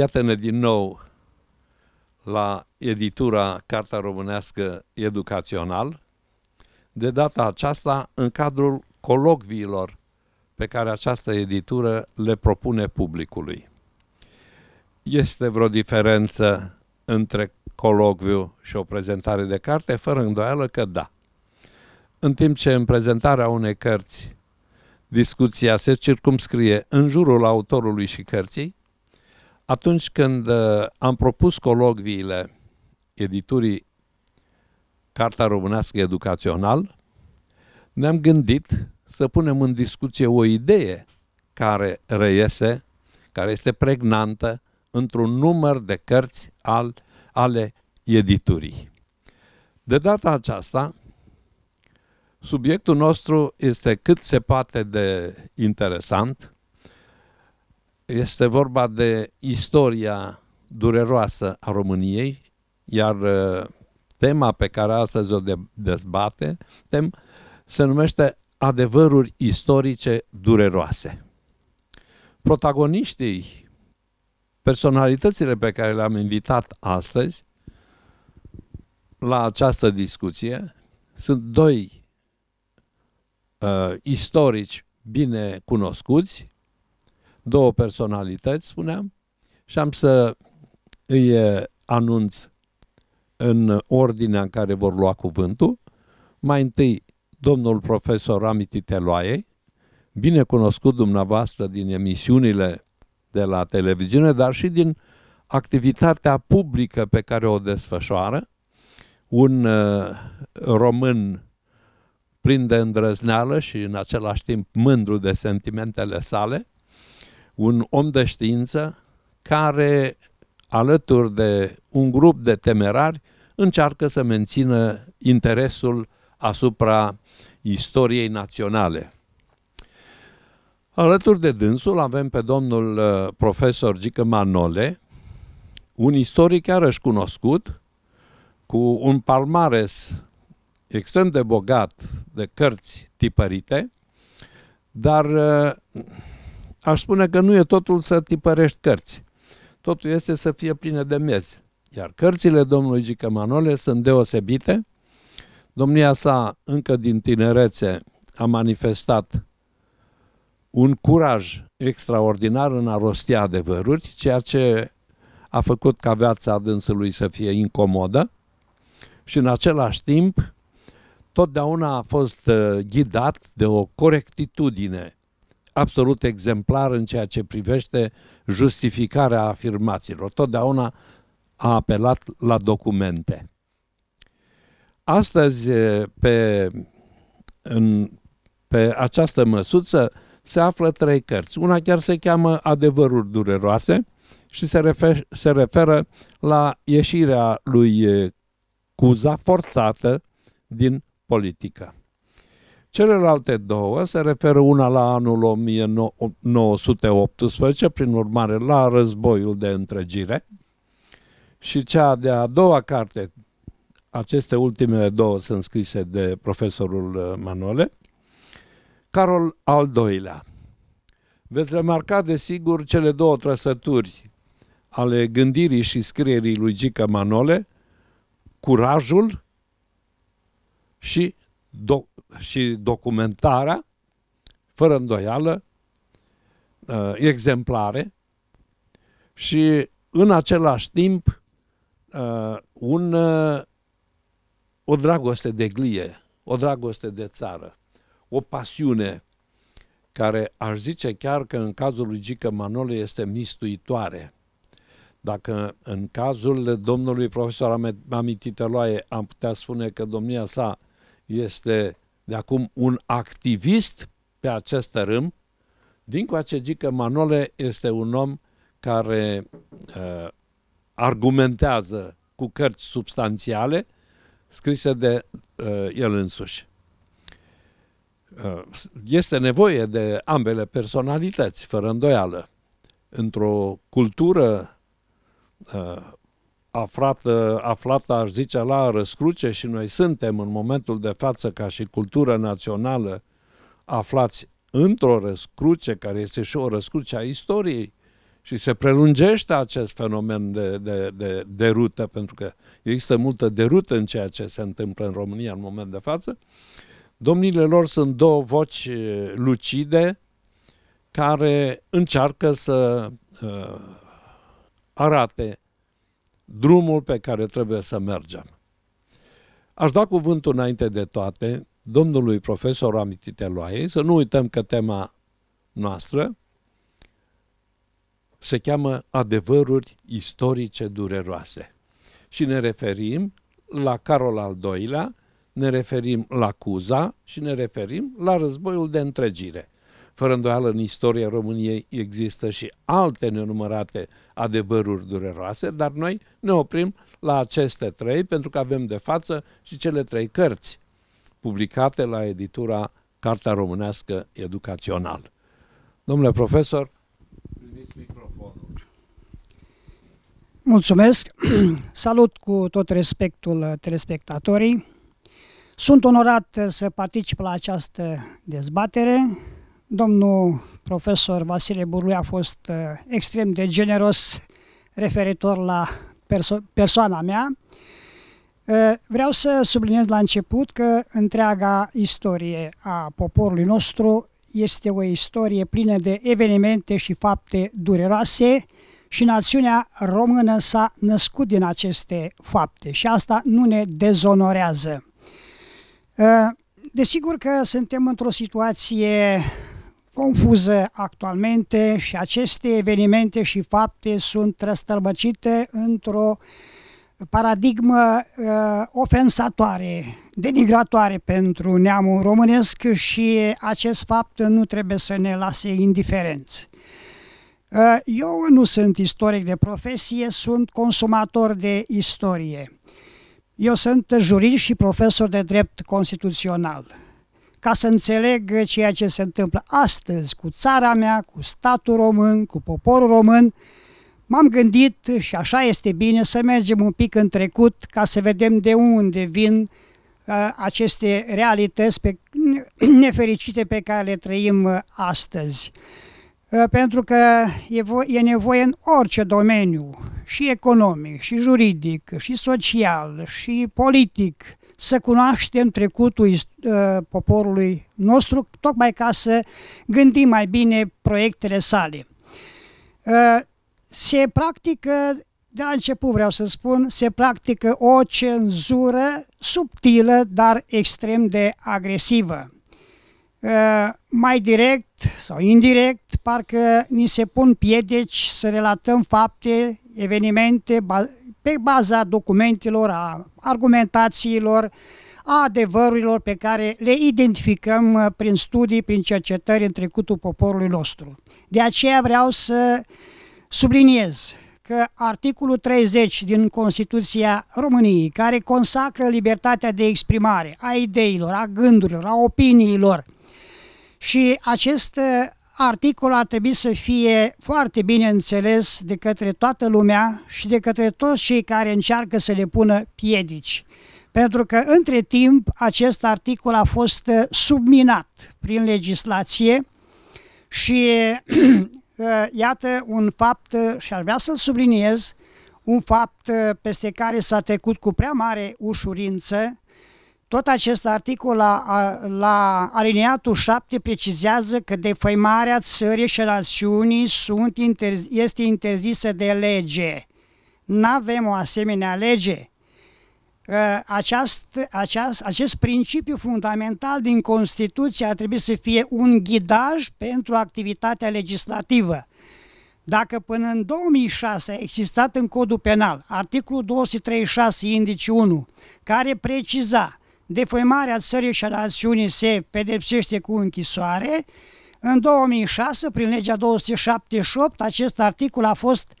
Iată-ne din nou la editura Carta Românească Educațional, de data aceasta în cadrul colocviilor pe care această editură le propune publicului. Este vreo diferență între colocviu și o prezentare de carte? Fără îndoială că da. În timp ce în prezentarea unei cărți discuția se circumscrie în jurul autorului și cărții, atunci când uh, am propus cologviile editurii Carta Românească Educațional, ne-am gândit să punem în discuție o idee care reiese, care este pregnantă într-un număr de cărți al, ale editurii. De data aceasta, subiectul nostru este cât se poate de interesant – este vorba de istoria dureroasă a României, iar uh, tema pe care astăzi o dezbate tem, se numește Adevăruri istorice dureroase. Protagoniștii, personalitățile pe care le-am invitat astăzi la această discuție sunt doi uh, istorici bine cunoscuți, două personalități, spuneam, și am să îi eh, anunț în ordinea în care vor lua cuvântul. Mai întâi, domnul profesor Amiti Teloaie, bine cunoscut dumneavoastră din emisiunile de la televiziune, dar și din activitatea publică pe care o desfășoară, un eh, român plin de îndrăzneală și în același timp mândru de sentimentele sale, un om de știință care, alături de un grup de temerari, încearcă să mențină interesul asupra istoriei naționale. Alături de dânsul avem pe domnul uh, profesor Gică Manole, un istoric iarăși cunoscut, cu un palmares extrem de bogat de cărți tipărite, dar uh, aș spune că nu e totul să tipărești cărți. Totul este să fie pline de mezi. Iar cărțile domnului Gică Manole sunt deosebite. Domnia sa încă din tinerețe a manifestat un curaj extraordinar în a rosti adevăruri, ceea ce a făcut ca viața dânsului să fie incomodă și în același timp totdeauna a fost uh, ghidat de o corectitudine absolut exemplar în ceea ce privește justificarea afirmațiilor. Totdeauna a apelat la documente. Astăzi, pe, în, pe această măsuță, se află trei cărți. Una chiar se cheamă Adevăruri dureroase și se, refer, se referă la ieșirea lui Cuza forțată din politică. Celelalte două se referă una la anul 1918, prin urmare la războiul de întregire, și cea de-a doua carte, aceste ultimele două sunt scrise de profesorul uh, Manole, Carol al doilea. Veți remarca, desigur, cele două trăsături ale gândirii și scrierii lui Gică Manole, curajul și do- și documentarea, fără îndoială, uh, exemplare și în același timp uh, un, uh, o dragoste de glie, o dragoste de țară, o pasiune care aș zice chiar că în cazul lui Gică Manole este mistuitoare. Dacă în cazul domnului profesor Amit Titeloae am putea spune că domnia sa este de acum un activist pe acest râm, din coace că Manole este un om care uh, argumentează cu cărți substanțiale scrise de uh, el însuși. Uh, este nevoie de ambele personalități, fără îndoială. Într-o cultură uh, aflat, aflat, aș zice, la răscruce și noi suntem în momentul de față ca și cultură națională aflați într-o răscruce, care este și o răscruce a istoriei, și se prelungește acest fenomen de, de, de, de rută, pentru că există multă derută în ceea ce se întâmplă în România în momentul de față. Domnile lor sunt două voci eh, lucide care încearcă să uh, arate drumul pe care trebuie să mergem. Aș da cuvântul înainte de toate domnului profesor Amititeloae, să nu uităm că tema noastră se cheamă Adevăruri istorice dureroase. Și ne referim la Carol al II-lea, ne referim la Cuza și ne referim la războiul de întregire. Fără îndoială, în istoria României există și alte nenumărate adevăruri dureroase, dar noi ne oprim la aceste trei pentru că avem de față și cele trei cărți publicate la editura Carta Românească Educațional. Domnule profesor, primiți microfonul. Mulțumesc! Salut cu tot respectul uh, telespectatorii. Sunt onorat uh, să particip la această dezbatere Domnul profesor Vasile Burlui a fost uh, extrem de generos referitor la perso- persoana mea. Uh, vreau să subliniez la început că întreaga istorie a poporului nostru este o istorie plină de evenimente și fapte dureroase și națiunea română s-a născut din aceste fapte și asta nu ne dezonorează. Uh, desigur că suntem într-o situație confuză actualmente și aceste evenimente și fapte sunt răstălbăcite într-o paradigmă uh, ofensatoare, denigratoare pentru neamul românesc și acest fapt nu trebuie să ne lase indiferenți. Uh, eu nu sunt istoric de profesie, sunt consumator de istorie. Eu sunt jurist și profesor de drept constituțional ca să înțeleg ceea ce se întâmplă astăzi cu țara mea, cu statul român, cu poporul român, m-am gândit și așa este bine să mergem un pic în trecut ca să vedem de unde vin uh, aceste realități pe, nefericite pe care le trăim uh, astăzi. Uh, pentru că e, e nevoie în orice domeniu, și economic, și juridic, și social, și politic, să cunoaștem trecutul ă, poporului nostru, tocmai ca să gândim mai bine proiectele sale. Ă, se practică, de la început vreau să spun, se practică o cenzură subtilă, dar extrem de agresivă. Ă, mai direct sau indirect, parcă ni se pun piedeci să relatăm fapte, evenimente pe baza documentelor, a argumentațiilor, a adevărurilor pe care le identificăm uh, prin studii, prin cercetări în trecutul poporului nostru. De aceea vreau să subliniez că articolul 30 din Constituția României, care consacră libertatea de exprimare a ideilor, a gândurilor, a opiniilor, și acest uh, Articolul ar trebui să fie foarte bine înțeles de către toată lumea și de către toți cei care încearcă să le pună piedici. Pentru că între timp acest articol a fost uh, subminat prin legislație și uh, iată un fapt uh, și ar vrea să-l subliniez, un fapt peste care s-a trecut cu prea mare ușurință, tot acest articol la, la alineatul 7 precizează că defăimarea țării și națiunii sunt interz, este interzisă de lege. Nu avem o asemenea lege. Ă, aceast, aceast, acest principiu fundamental din Constituție ar trebui să fie un ghidaj pentru activitatea legislativă. Dacă până în 2006 a existat în codul penal articolul 236 indici 1, care preciza defăimarea țării și a națiunii se pedepsește cu închisoare. În 2006, prin legea 278, acest articol a fost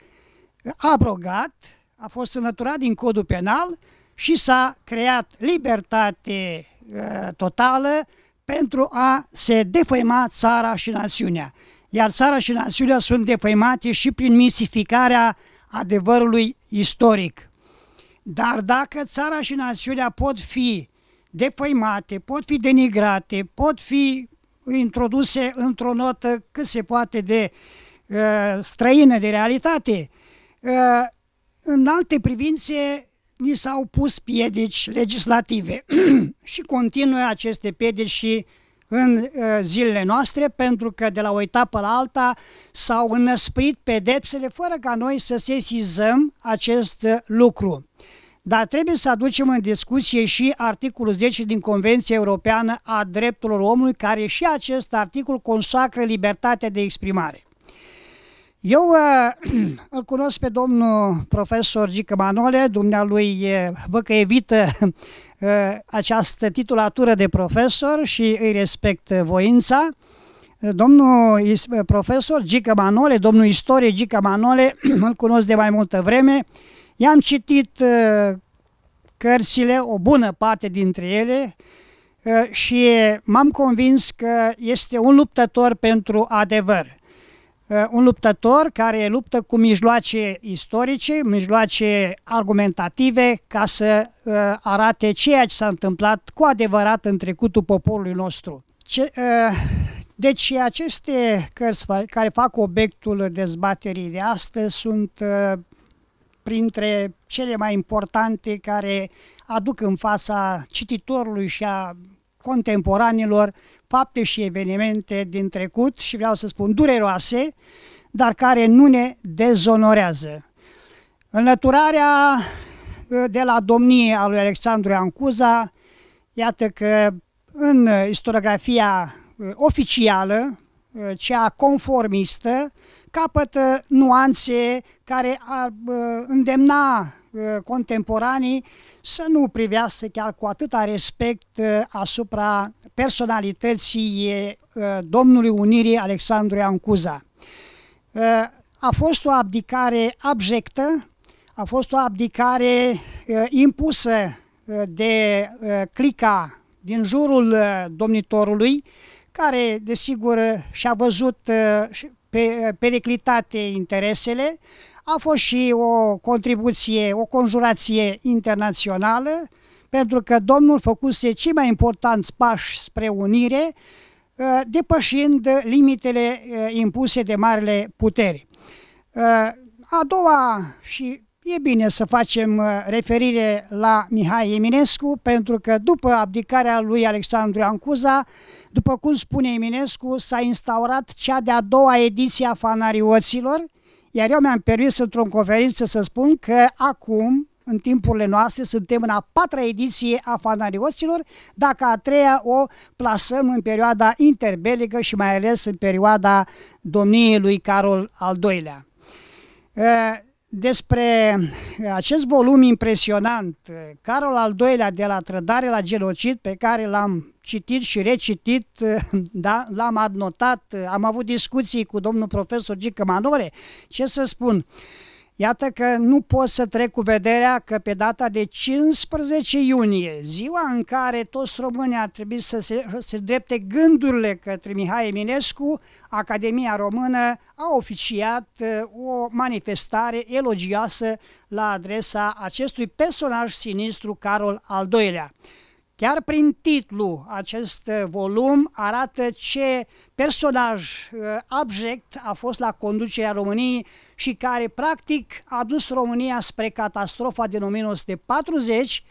abrogat, a fost înlăturat din codul penal și s-a creat libertate uh, totală pentru a se defăima țara și națiunea. Iar țara și națiunea sunt defăimate și prin misificarea adevărului istoric. Dar dacă țara și națiunea pot fi defăimate, pot fi denigrate, pot fi introduse într-o notă cât se poate de uh, străină de realitate. Uh, în alte privințe ni s-au pus piedici legislative și continuă aceste piedici și în uh, zilele noastre, pentru că de la o etapă la alta s-au înăsprit pedepsele fără ca noi să sesizăm acest uh, lucru. Uh, dar trebuie să aducem în discuție și articolul 10 din Convenția Europeană a Drepturilor Omului, care și acest articol consacră libertatea de exprimare. Eu uh, îl cunosc pe domnul profesor Gică Manole, dumnealui uh, văd că evită uh, această titulatură de profesor și îi respect voința. Domnul profesor Gică Manole, domnul istorie Gică Manole, îl cunosc de mai multă vreme, uh, I-am citit uh, cărțile, o bună parte dintre ele, uh, și m-am convins că este un luptător pentru adevăr. Uh, un luptător care luptă cu mijloace istorice, mijloace argumentative, ca să arate ceea ce s-a întâmplat cu adevărat în trecutul poporului nostru. Ce, deci aceste cărți care fac obiectul dezbaterii de astăzi sunt printre cele mai importante care aduc în fața cititorului și a contemporanilor fapte și evenimente din trecut și vreau să spun dureroase, dar care nu ne dezonorează. Înlăturarea ă, de la domnie a lui Alexandru Ancuza, iată că în istoriografia ă, oficială Uh, cea conformistă, capătă nuanțe care ar uh, îndemna uh, contemporanii să nu privească chiar cu atâta respect asupra personalității domnului Unirii Alexandru Iancuza. A fost o abdicare abjectă, a fost o abdicare impusă de clica din jurul domnitorului, care, desigur, și-a văzut uh, pe, uh, periclitate interesele, a fost și o contribuție, o conjurație internațională, pentru că Domnul făcuse cei mai importanți pași spre unire, uh, depășind limitele impuse de marile puteri. A doua, și e bine să facem referire la Mihai Eminescu, pentru că după abdicarea lui Alexandru Ancuza, după cum spune Eminescu, s-a instaurat cea de-a doua ediție a fanarioților, iar eu mi-am permis într-o conferință să spun că acum, în timpurile noastre, suntem în a patra ediție a fanarioților, dacă a treia o plasăm în perioada interbelică și mai ales în perioada domniei lui Carol al II-lea. Ă, despre uh, acest volum impresionant, uh, Carol al doilea de la trădare la genocid, pe care l-am citit și recitit, uh, da, l-am adnotat, am avut discuții cu domnul profesor Gică Manore, ce să spun, uh, Iată că nu pot să trec cu vederea că pe data de 15 iunie, ziua în care toți românii ar trebui să se, se drepte gândurile către Mihai Eminescu, Academia Română a oficiat uh, o manifestare elogioasă la adresa acestui personaj sinistru Carol al II-lea. Chiar prin titlu acest uh, volum arată ce personaj uh, abject a fost la conducerea României și care practic a dus România spre catastrofa din 1940,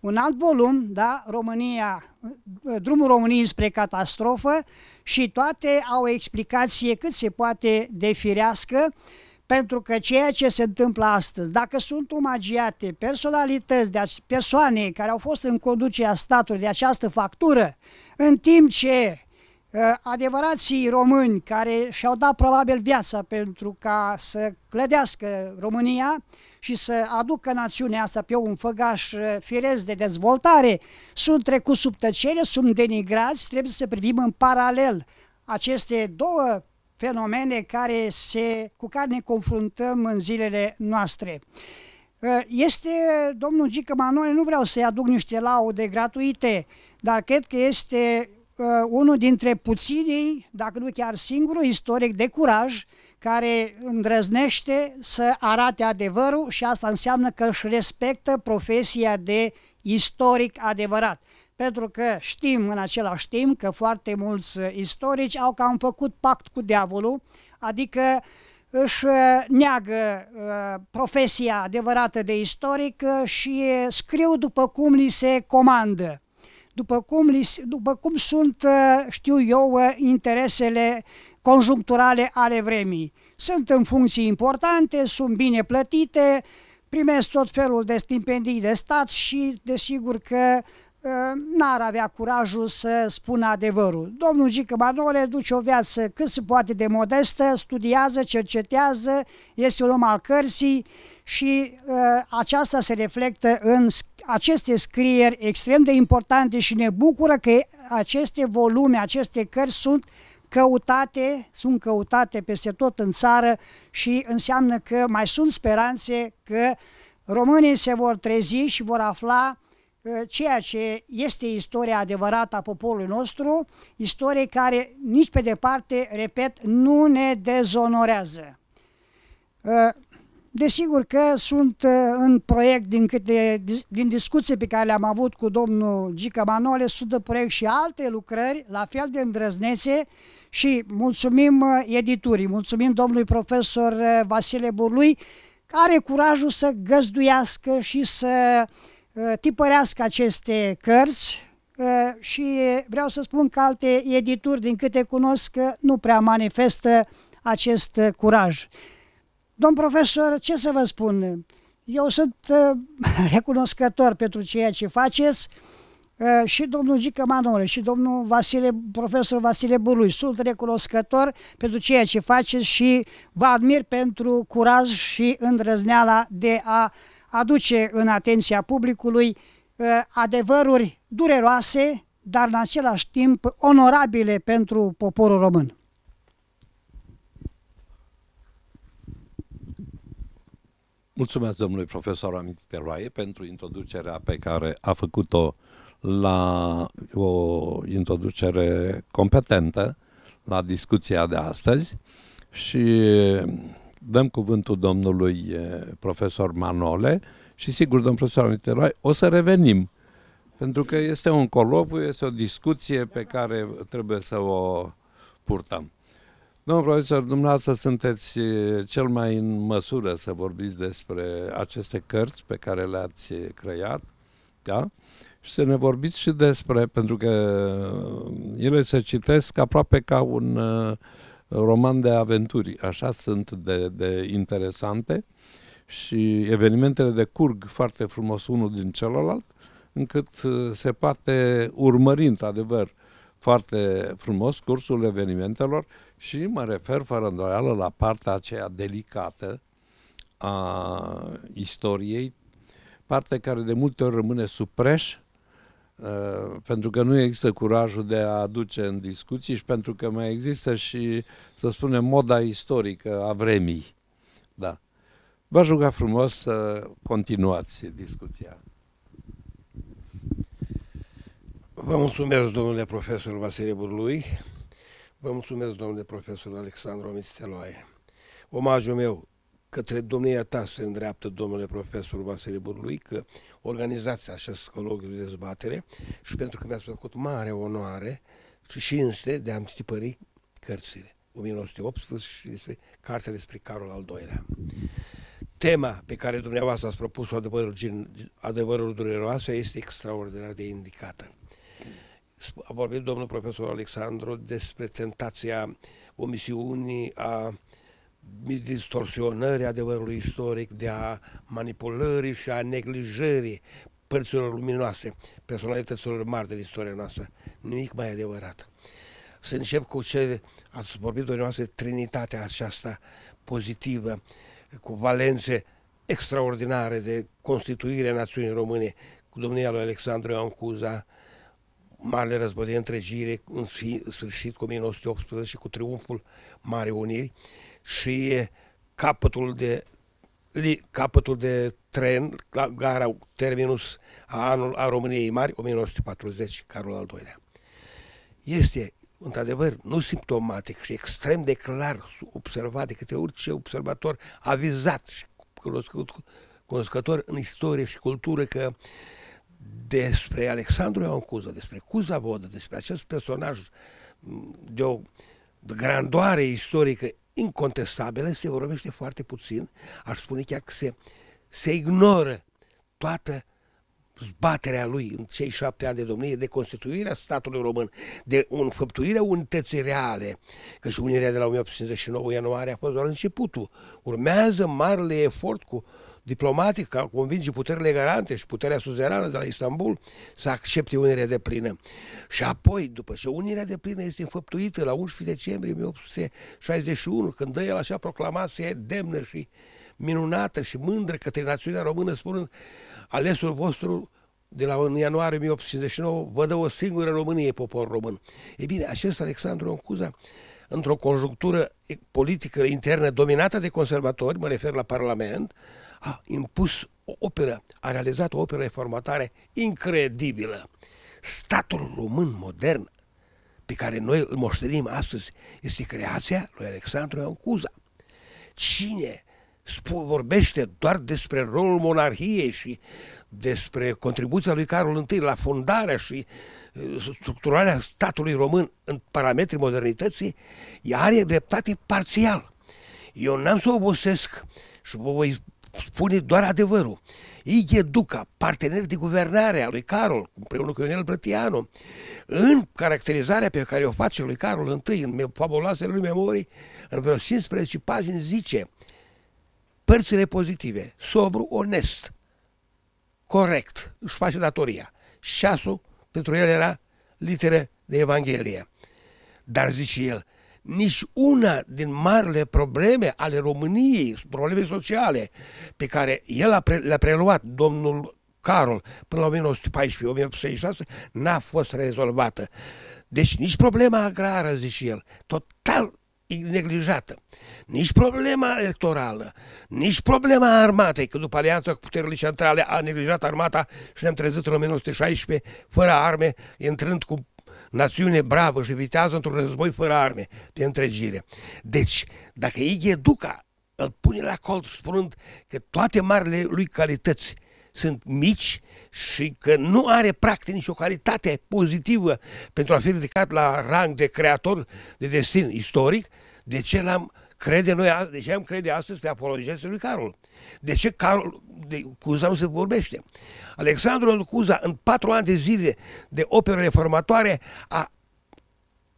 un alt volum, da, România, uh, drumul României spre catastrofă și toate au o explicație cât se poate de firească pentru că ceea ce se întâmplă astăzi, dacă sunt umagiate personalități, de persoane care au fost în conducerea statului de această factură, în timp ce ă, adevărații români care și-au dat probabil viața pentru ca să clădească România și să aducă națiunea asta pe un făgaș ă, firesc de dezvoltare, sunt trecut sub tăcere, sunt denigrați, trebuie să privim în paralel aceste două fenomene care se, cu care ne confruntăm în zilele noastre. Ă, este, domnul Gică Manole, nu vreau să-i aduc niște laude gratuite, dar cred că este ă, unul dintre puținii, dacă nu chiar singurul istoric de curaj care îndrăznește să arate adevărul și asta înseamnă că își respectă profesia de istoric adevărat. Pentru că știm în același timp că foarte mulți istorici au cam făcut pact cu diavolul, adică își uh, neagă uh, profesia adevărată de istoric uh, și scriu după cum li se comandă după cum, li, după cum sunt, știu eu, interesele conjuncturale ale vremii. Sunt în funcții importante, sunt bine plătite, primesc tot felul de stipendii de stat și desigur că ă, n-ar avea curajul să spună adevărul. Domnul Gică Manole duce o viață cât se poate de modestă, studiază, cercetează, este un om al cărții și uh, aceasta se reflectă în aceste scrieri extrem de importante și ne bucură că aceste volume, aceste cărți sunt uh, căutate, sunt căutate peste tot în țară și înseamnă că mai sunt speranțe că românii se vor trezi și vor afla uh, ceea ce este istoria adevărată a poporului nostru, istorie care nici pe departe, repet, nu ne dezonorează. Uh, Desigur că sunt uh, în proiect, din, câte, din discuții pe care le-am avut cu domnul Gica Manole, sunt în proiect și alte lucrări, la fel de îndrăznețe și mulțumim uh, editurii, mulțumim domnului profesor uh, Vasile Burlui, care are curajul să găzduiască și să tipărească aceste cărți și vreau să spun că alte edituri, din câte cunosc, nu prea manifestă acest curaj. Domn profesor, ce să vă spun? Eu sunt uh, recunoscător pentru ceea ce faceți uh, și domnul Gică Manole și domnul Vasile, profesor Vasile Burlui. Sunt recunoscător pentru ceea ce faceți și vă admir pentru curaj și îndrăzneala de a aduce în atenția publicului uh, adevăruri dureroase, dar în același timp onorabile pentru poporul român. Mulțumesc domnului profesor Amintite Roaie pentru introducerea pe care a făcut-o la o introducere competentă la discuția de astăzi și dăm cuvântul domnului profesor Manole și sigur, domnul profesor Amintite Roaie, o să revenim pentru că este un colovu, este o discuție pe care trebuie să o purtăm. Domnul profesor, dumneavoastră sunteți cel mai în măsură să vorbiți despre aceste cărți pe care le-ați creat, da? Și să ne vorbiți și despre, pentru că ele se citesc aproape ca un roman de aventuri, așa sunt de, de interesante și evenimentele decurg foarte frumos unul din celălalt, încât se poate urmări într adevăr, foarte frumos cursul evenimentelor și mă refer fără îndoială la partea aceea delicată a istoriei, parte care de multe ori rămâne supreș, uh, pentru că nu există curajul de a aduce în discuții și pentru că mai există și, să spunem, moda istorică a vremii. Da. V-aș ruga frumos să continuați discuția. Vă mulțumesc, domnule profesor Vasile Burlui. Vă mulțumesc, domnule profesor Alexandru Omisteloae. Omagiul meu către domnia ta se îndreaptă domnule profesor Vasile Burlui, că organizați acest cologiu de dezbatere și pentru că mi a făcut mare onoare și cinste de a-mi tipări cărțile. 1918 este cartea despre Carol al II-lea. Tema pe care dumneavoastră ați propus-o adevărul, adevărul dureroasă este extraordinar de indicată a vorbit domnul profesor Alexandru despre tentația omisiunii a distorsionării adevărului istoric, de a manipulării și a neglijării părților luminoase, personalităților mari din istoria noastră. Nimic mai adevărat. Să încep cu ce ați vorbit dumneavoastră, trinitatea aceasta pozitivă, cu valențe extraordinare de constituire națiunii române, cu domnia lui Alexandru Ioan Cuza, Marele Război de Întregire, în sfârșit cu 1918, cu triumful Mare Uniri și capătul de capătul de tren, la gara terminus a, anul, a României Mari, 1940, Carol al II-lea. Este, într-adevăr, nu simptomatic și extrem de clar observat de câte orice observator avizat și cunoscut, cunoscător în istorie și cultură că uh, despre Alexandru Ion Cuza, despre Cuza Vodă, despre acest personaj de o grandoare istorică incontestabilă, se vorbește foarte puțin, aș spune chiar că se, se ignoră toată zbaterea lui în cei șapte ani de domnie, de constituirea statului român, de înfăptuirea unității reale, că și unirea de la 1859 ianuarie a fost doar începutul. Urmează marele efort cu diplomatic, ca convinge puterile garante și puterea suzerană de la Istanbul să accepte unirea de plină. Și apoi, după ce unirea de plină este înfăptuită la 11 decembrie 1861, când dă el așa proclamație demnă și minunată și mândră către națiunea română, spunând alesul vostru de la în ianuarie 1859, vă dă o singură Românie, popor român. E bine, acest Alexandru Oncuza, într-o conjunctură politică internă dominată de conservatori, mă refer la Parlament, a impus o operă, a realizat o operă reformatare incredibilă. Statul român modern pe care noi îl moștenim astăzi este creația lui Alexandru Ioan Cuza. Cine vorbește doar despre rolul monarhiei și despre contribuția lui Carol I la fundarea și structurarea statului român în parametrii modernității, ea are dreptate parțial. Eu n-am să obosesc și vă voi spune doar adevărul. Ighe Duca, partener de guvernare a lui Carol, împreună cu Ionel Brătianu, în caracterizarea pe care o face lui Carol întâi, în fabuloasele lui memorii, în vreo 15 pagini, zice părțile pozitive, sobru, onest, corect, își face datoria. Șasul pentru el era literă de Evanghelie. Dar zice el, nici una din marile probleme ale României, probleme sociale, pe care el le-a preluat domnul Carol până la 1914-1866, n-a fost rezolvată. Deci nici problema agrară, zice el, total neglijată. Nici problema electorală, nici problema armatei, că după alianța cu puterile centrale a neglijat armata și ne-am trezit în 1916 fără arme, intrând cu națiune bravă și vitează într-un război fără arme de întregire. Deci, dacă ei Duca îl pune la colț spunând că toate marile lui calități sunt mici și că nu are practic nicio calitate pozitivă pentru a fi ridicat la rang de creator de destin istoric, de ce l-am uh, crede noi, de ce am crede astăzi pe apologeții lui Carol? De ce Carol, de Cuza nu se vorbește? Alexandru Cuza, în patru ani de zile de opere reformatoare, a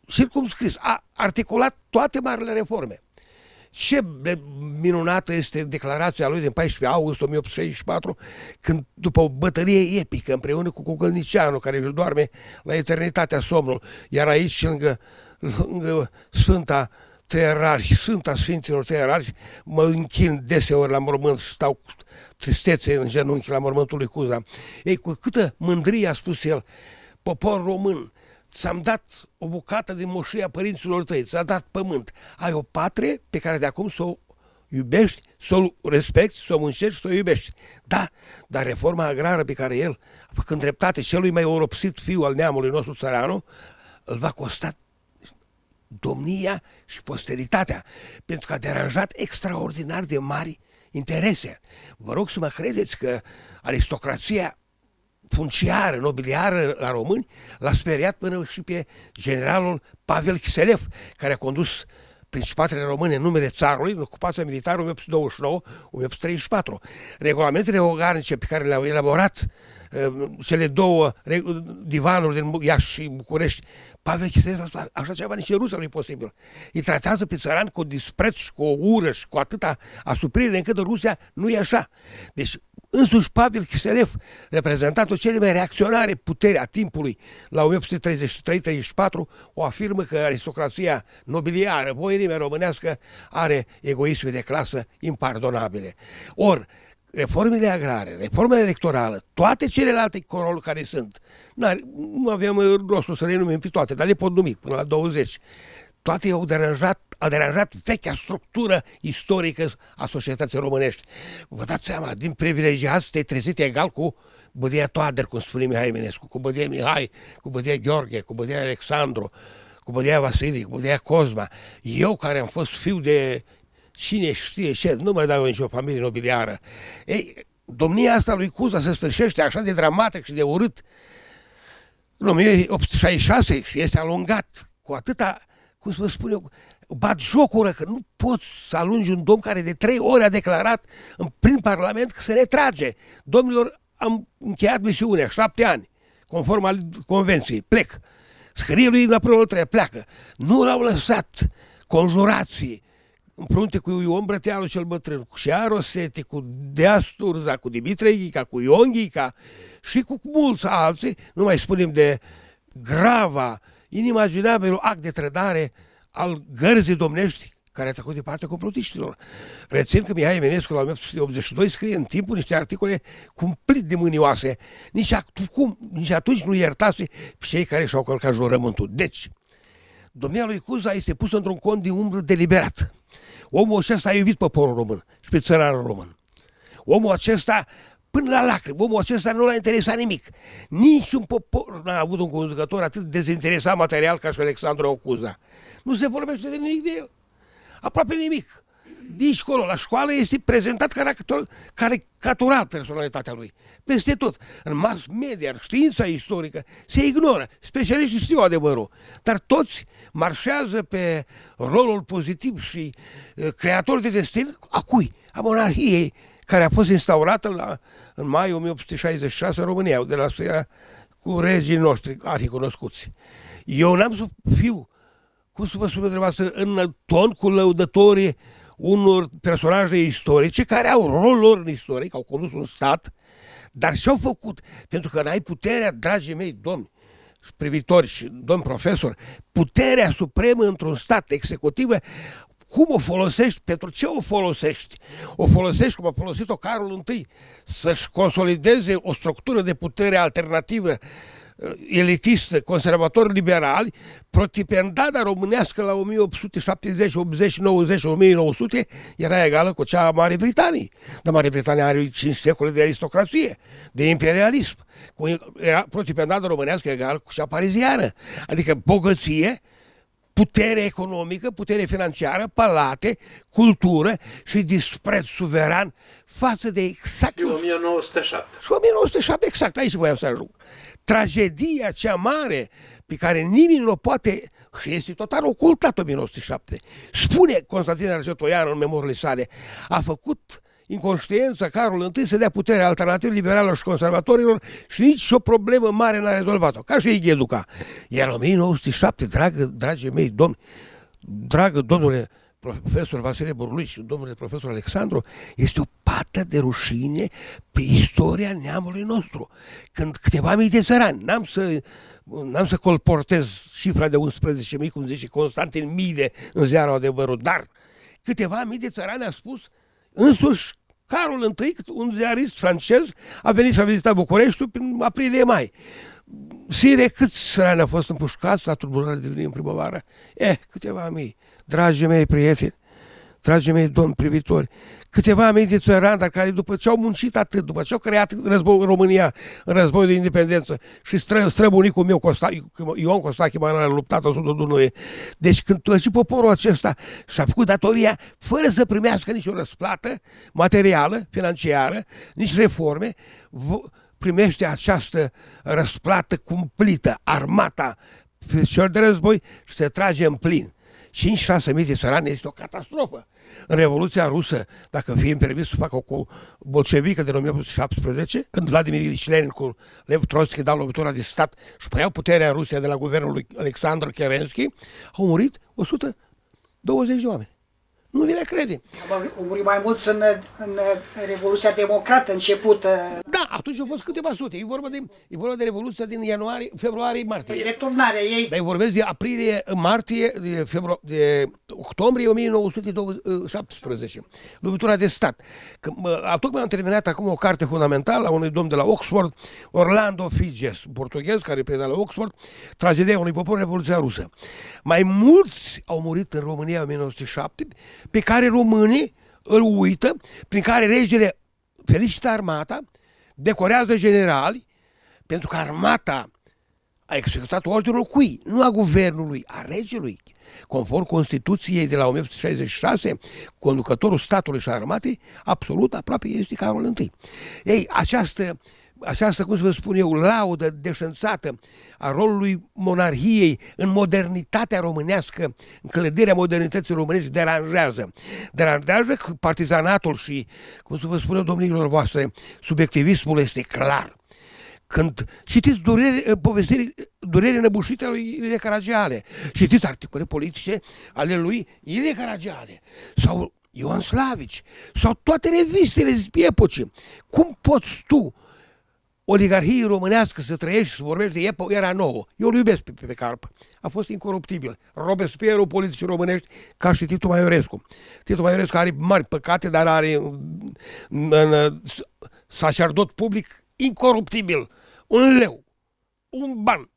circumscris, a articulat toate marile reforme. Ce minunată este declarația lui din 14 august 1864, când după o bătălie epică împreună cu Cucălnicianu, care își doarme la eternitatea somnul, iar aici lângă, lângă Sfânta uh, sunt a Sfinților tăierari, mă închin deseori la mormânt, stau cu tristețe în genunchi la mormântul lui Cuza. Ei, cu câtă mândrie a spus el, popor român, ți-am dat o bucată din moșia părinților tăi, ți-a dat pământ, ai o patrie pe care de acum să o iubești, să o respecti, să o muncești, să o iubești. Da, dar reforma agrară pe care el, făcând dreptate celui mai oropsit fiu al neamului nostru țăranu, îl va costa domnia și posteritatea, pentru că a deranjat extraordinar de mari interese. Vă rog să mă credeți că aristocrația funciară, nobiliară la români, l-a speriat până și pe generalul Pavel Chiselev, care a condus principatele române în numele țarului, în ocupația militară 1829-1834. Regulamentele ogarnice pe care le-au elaborat Uh, cele două divanuri din Iași și București. Pavel Chisescu, așa ceva nici rusă nu e posibil. Îi tratează pe țăran cu dispreț și cu o ură și cu atâta asuprire încât Rusia nu e așa. Deci Însuși Pavel Chiselef, reprezentantul cele mai reacționare puteri a timpului la 1833-34, o afirmă că aristocrația nobiliară, boierimea românească, are egoisme de clasă impardonabile. Or, reformele agrare, reforma electorală, toate celelalte corol care sunt, nu avem rostul să le numim pe toate, dar le pot numi până la 20, toate au deranjat, a deranjat vechea structură istorică a societății românești. Vă dați seama, din privilegiați te-ai trezit egal cu bădia Toader, cum spune Mihai Minescu, cu bădia Mihai, cu bădia Gheorghe, cu bădia Alexandru, cu bădia Vasilii, cu bădia Cosma. Eu, care am fost fiu de cine știe ce, nu mai dau nicio familie nobiliară. Ei, domnia asta lui Cuza se sfârșește așa de dramatic și de urât. În 1866 și este alungat cu atâta, cum să spun eu, bat jocură că nu poți să alungi un domn care de trei ori a declarat în prin Parlament că se retrage. Domnilor, am încheiat misiunea, șapte ani, conform al convenției, plec. Scrie lui la primul pleacă. Nu l-au lăsat conjurații, împrunte cu Ion Brătealu cel bătrân, cu Șea Rosete, cu Deasturza, da, cu Dimitre Ghica, cu Ion Ghica și cu mulți alții, nu mai spunem de grava, inimaginabilul act de trădare al gărzii domnești care a trecut de partea complotiștilor. Rețin că Mihai Eminescu la 1882 scrie în timpul niște articole cumplit de mânioase. Nici, cum, nici atunci nu iertase pe cei care și-au călcat jurământul. Deci, domnia lui Cuza este pusă într-un cont de umbră deliberat. Omul acesta a iubit poporul român și pe țăranul român. Omul acesta până la lacrimi. Omul acesta nu l-a interesat nimic. Niciun popor n-a avut un conducător atât dezinteresat material ca și Alexandru Ocuza. Nu se vorbește de nimic de el. Aproape nimic. Dincolo, la școală, este prezentat caracter, caricatural personalitatea lui. Peste tot. În mass media, știința istorică, se ignoră. Specialiștii știu adevărul. Dar toți marșează pe rolul pozitiv și creator de destin a cui? A monarhiei care a fost instaurată la, în mai 1866 în România, de la cu regii noștri, cunoscuți. Eu n-am să fiu, cum să vă spun dumneavoastră, în ton cu lăudătorii unor personaje istorice care au rolul lor în că au condus un stat, dar și-au făcut, pentru că n-ai puterea, dragii mei domni, privitori și domn profesor, puterea supremă într-un stat executivă, cum o folosești, pentru ce o folosești? O folosești cum a folosit-o Carol I, să-și consolideze o structură de putere alternativă elitistă, conservatori liberali, protipendada românească la 1870, 80, 90, 1900 era egală cu cea a Marii Britanii. Dar Marea Britanie are 5 secole de aristocrație, de imperialism. Cu, era protipendada românească egală cu cea pariziană. Adică bogăție, putere economică, putere financiară, palate, cultură și dispreț suveran față de exact... Și 1907. Și 1907, exact, aici voiam să ajung tragedia cea mare pe care nimeni nu o poate și este total ocultat 1907. Spune Constantin Arzătoian în memorile sale, a făcut inconștiența Carol I să dea putere alternativă liberală și conservatorilor și nici o problemă mare n-a rezolvat-o, ca și Igheduca. Iar în 1907, dragă, dragii mei domni, dragă domnule, profesor Vasile Burlui și domnule profesor Alexandru, este o pată de rușine pe istoria neamului nostru. Când câteva mii de țărani, n-am să, n-am să colportez cifra de 11.000, cum zice Constantin Mile în ziarul adevărul, dar câteva mii de țărani a spus însuși Carol I, un ziarist francez, a venit și a vizitat Bucureștiul prin aprilie-mai. Sire, câți țărani au fost împușcați la tulburarea în primăvară? Eh, câteva mii dragii mei prieteni, dragii mei domni privitori, câteva mii de dar care după ce au muncit atât, după ce au creat război în România, în război de independență și stră, străbunicul meu, Costa, Ion Costache mai a luptat în sudul Dunării. Deci când și poporul acesta și-a făcut datoria fără să primească nicio răsplată materială, financiară, nici reforme, primește această răsplată cumplită, armata, cel de război și se trage în plin. 5-6 mii de sărani este o catastrofă. În Revoluția Rusă, dacă fie îmi permis să fac o cu bolșevică de 1917, când Vladimir Ilyich Lenin cu Lev Trotsky dau lovitura de stat și preiau puterea Rusia de la guvernul lui Alexandru Kerensky, au murit 120 de oameni nu vine crede. Au murit mai mulți în, în Revoluția Democrată începută. Uh, da, atunci au fost câteva sute. E vorba de, e vorba de Revoluția din ianuarie, februarie, martie. Returnarea ei. Dar eu vorbesc de aprilie, martie, de, febru- de octombrie 1917. Lovitura de stat. Că, tocmai am terminat acum o carte fundamentală a unui domn de la Oxford, Orlando Figes, portughez, care preda la Oxford, tragedia unui popor Revoluția Rusă. Mai mulți au murit în România în 1907 pe care românii îl uită, prin care regele felicită armata, decorează generali, pentru că armata a executat ordinul cui? Nu a guvernului, a regelui. Conform Constituției de la 1866, conducătorul statului și armatei, absolut, aproape este Carol I. Ei, această uh, această, cum să vă spun eu, laudă deșanțată a rolului monarhiei în modernitatea românească, în clădirea modernității românești, deranjează. Deranjează că partizanatul și, cum să vă spun eu, domnilor voastre, subiectivismul este clar. Când citiți durere, eh, povestiri, durere năbușite a lui Ilie Caragiale, citiți articole politice ale lui Ilie Caragiale sau Ioan Slavici sau toate revistele epocii, cum poți tu oligarhii românească să trăiești, să vorbești de EPO era nouă. Eu îl iubesc pe, pe, pe Carp. A fost incoruptibil. Robespierre politici românești ca și Titu Maiorescu. Titu Maiorescu are mari păcate, dar are în, sacerdot public incoruptibil. Un leu, un ban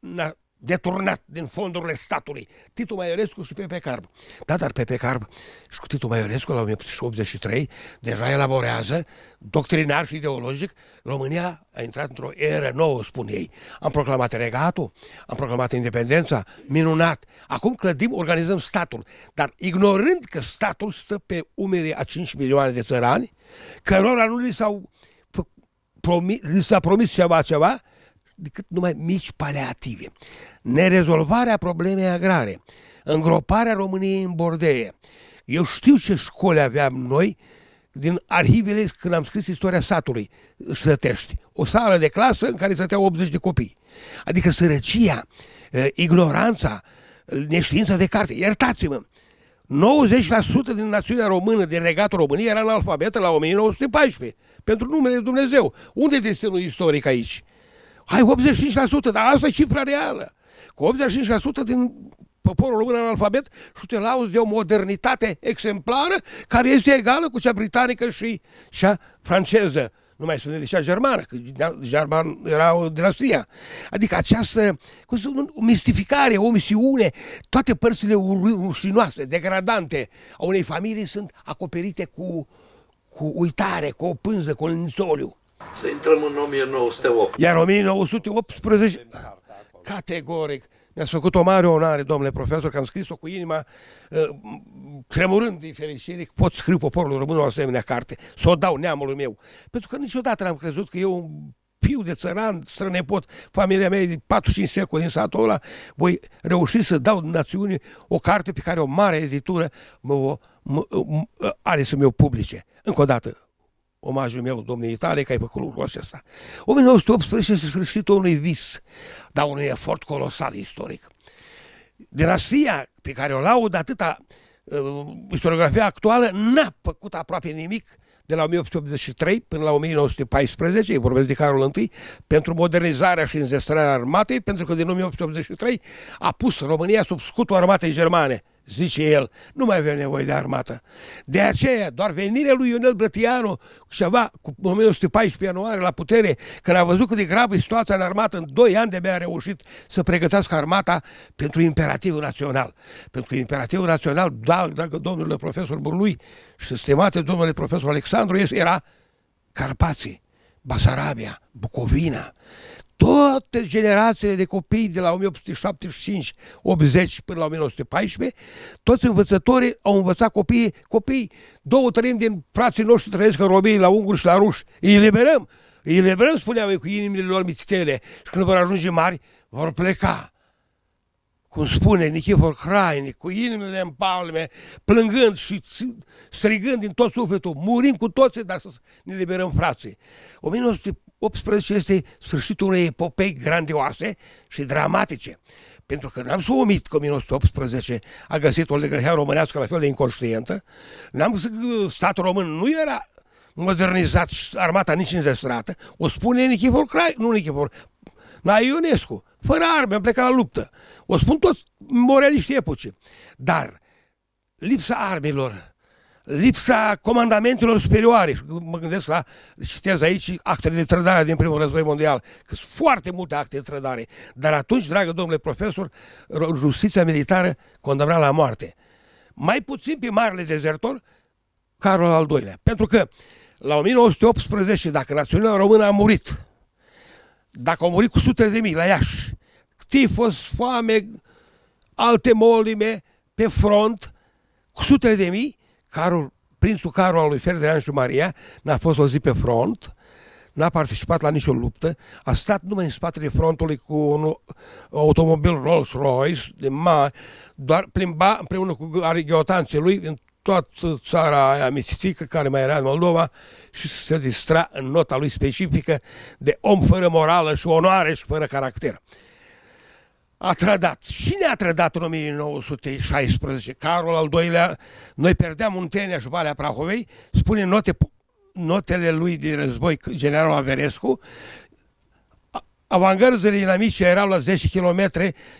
deturnat din fondurile statului. Titu Maiorescu și Pepe Carb. Da, dar Pepe Carb și cu Titu Maiorescu la 1883 deja elaborează, doctrinar și ideologic, România a intrat într-o eră nouă, spun ei. Am proclamat regatul, am proclamat independența, minunat. Acum clădim, organizăm statul, dar ignorând că statul stă pe umerii a 5 milioane de țărani, cărora nu li s-au promis, li s-a promis ceva, ceva, decât numai mici paliative. Nerezolvarea problemei agrare, îngroparea României în bordeie. Eu știu ce școli aveam noi din arhivele când am scris istoria satului Sătești. O sală de clasă în care stăteau 80 de copii. Adică sărăcia, eh, ignoranța, neștiința de carte. Iertați-mă! 90% din națiunea română, din regatul României, era alfabetă la 1914, pentru numele Dumnezeu. Unde este destinul istoric aici? Hai 85%, dar asta e cifra reală. Cu 85% din poporul român analfabet și te lauzi de o modernitate exemplară care este egală cu cea britanică și cea franceză. Nu mai spune de cea germană, că german era o Austria. Adică această cum să o mistificare, o misiune, toate părțile rușinoase, degradante a unei familii sunt acoperite cu, cu uitare, cu o pânză, cu un insoliu să intrăm în 1908. Iar 1918, categoric, mi-a făcut o mare onoare, domnule profesor, că am scris-o cu inima, uh, tremurând din fericire, că pot scriu poporul român o asemenea carte, să o dau neamului meu. Pentru că niciodată n-am crezut că eu, un fiu de țăran, strănepot, familia mea de 4-5 secoli în satul ăla, voi reuși să dau națiunii o carte pe care o mare editură mă, mă, mă, are să mi-o publice. Încă o dată, omajul meu domnei tale că ai făcut lucrul acesta. 1918 este sfârșitul unui vis, dar unui efort colosal istoric. Dinastia pe care o laud atâta uh, istoriografia actuală n-a făcut aproape nimic de la 1883 până la 1914, vorbesc de Carol I, pentru modernizarea și înzestrarea armatei, pentru că din 1883 a pus România sub scutul armatei germane zice el, nu mai avem nevoie de armată. De aceea, doar venirea lui Ionel Brătianu, ceva, cu 1914 ianuarie la putere, când a văzut cât de gravă situația în armată, în 2 ani de mea a reușit să pregătească armata pentru imperativul național. Pentru că imperativul național, da, dragă domnule profesor Burlui și stimate domnule profesor Alexandru, era Carpații, Basarabia, Bucovina, toate generațiile de copii de la 1875-80 până la 1914, toți învățătorii au învățat copiii, copii, două trăim din frații noștri trăiesc în România, la unguri și la ruși, îi liberăm, îi liberăm, spuneam ei, cu inimile lor mițitele și când vor ajunge mari, vor pleca. Cum spune Nichifor Hrainic, cu inimile în palme, plângând și strigând din tot sufletul, murim cu toții, dar să ne liberăm frații. 1914 18 este sfârșitul unei epopei grandioase și dramatice. Pentru că n-am să omit că 1918 a găsit o legăhea românească la fel de inconștientă, n-am să statul român nu era modernizat armata nici zestrată, o spune Nichifor Crai, nu Nichifor, la Ionescu, fără arme, am plecat la luptă. O spun toți moreliștii epoce. Dar lipsa armelor lipsa comandamentelor superioare. Mă gândesc la, citez aici, actele de trădare din primul război mondial, că sunt foarte multe acte de trădare. Dar atunci, dragă domnule profesor, justiția militară condamna la moarte. Mai puțin pe marele dezertor, Carol al II-lea. Pentru că la 1918, dacă națiunea română a murit, dacă a murit cu sute de mii la Iași, tifos, foame, alte molime, pe front, cu sute de mii, carul, prințul carul al lui Ferdinand și Maria n-a fost o zi pe front, n-a participat la nicio luptă, a stat numai în spatele frontului cu un automobil Rolls-Royce de mare, doar plimba împreună cu arigheotanții lui în toată țara aia mistică care mai era în Moldova și se distra în nota lui specifică de om fără morală și onoare și fără caracter a trădat. Cine a trădat în 1916? Carol al doilea, noi perdeam tenia și Valea Prahovei, spune note, notele lui de război, generalul Averescu, avangărzile inamice erau la 10 km,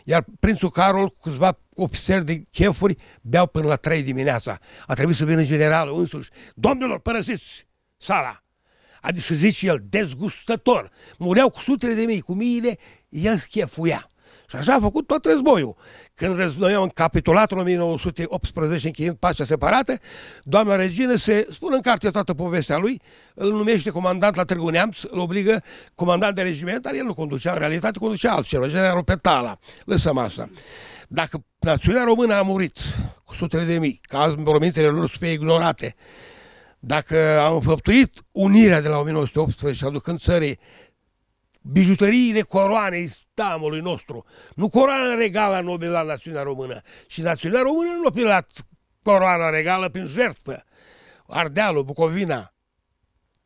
iar prințul Carol cu câțiva ofițeri de chefuri beau până la 3 dimineața. A trebuit să vină generalul însuși. Domnilor, părăsiți sala! Adică zice el, dezgustător. Mureau cu sutele de mii, cu miile, el schefuia. Și așa a făcut tot războiul. Când război am capitulat în 1918, încheiind pacea separată, doamna regină se spune în carte toată povestea lui, îl numește comandant la Târgu Neamț, îl obligă comandant de regiment, dar el nu conducea, în realitate conducea altceva, generalul Petala. Lăsăm asta. Dacă națiunea română a murit cu sutele de mii, ca promințele lor să fie ignorate, dacă am făptuit unirea de la 1918, aducând țării bijuteriile coroanei stamului nostru. Nu coroana regală a nobila națiunea română. Și națiunea română nu a coroana regală prin jertfă. Ardealul, Bucovina,